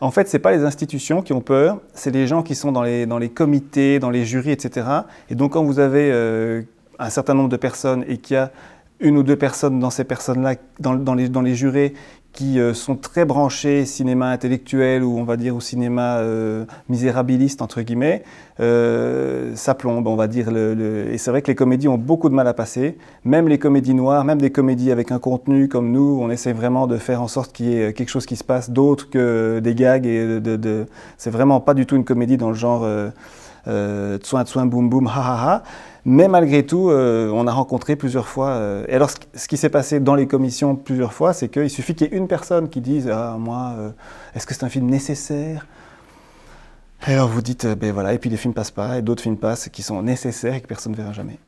En fait, ce n'est pas les institutions qui ont peur, c'est les gens qui sont dans les, comités, dans les jurys, etc. Et donc quand vous avez euh, un certain nombre de personnes et qu'il y a une ou deux personnes dans ces personnes-là, dans, les, dans les jurés, qui euh, sont très branchés cinéma intellectuel ou on va dire au cinéma euh, misérabiliste entre guillemets, euh, ça plombe, on va dire. Le, Et c'est vrai que les comédies ont beaucoup de mal à passer, même les comédies noires, même des comédies avec un contenu comme nous, on essaie vraiment de faire en sorte qu'il y ait quelque chose qui se passe d'autre que des gags et de, c'est vraiment pas du tout une comédie dans le genre euh, tsoin tsoin boum boum ha ha ha. Mais malgré tout, euh, on a rencontré plusieurs fois. Euh, et alors, ce qui s'est passé dans les commissions plusieurs fois, c'est qu'il suffit qu'il y ait une personne qui dise Ah, moi, euh, est-ce que c'est un film nécessaire Et alors vous dites Ben voilà, et puis les films passent pas, et d'autres films passent qui sont nécessaires et que personne ne verra jamais.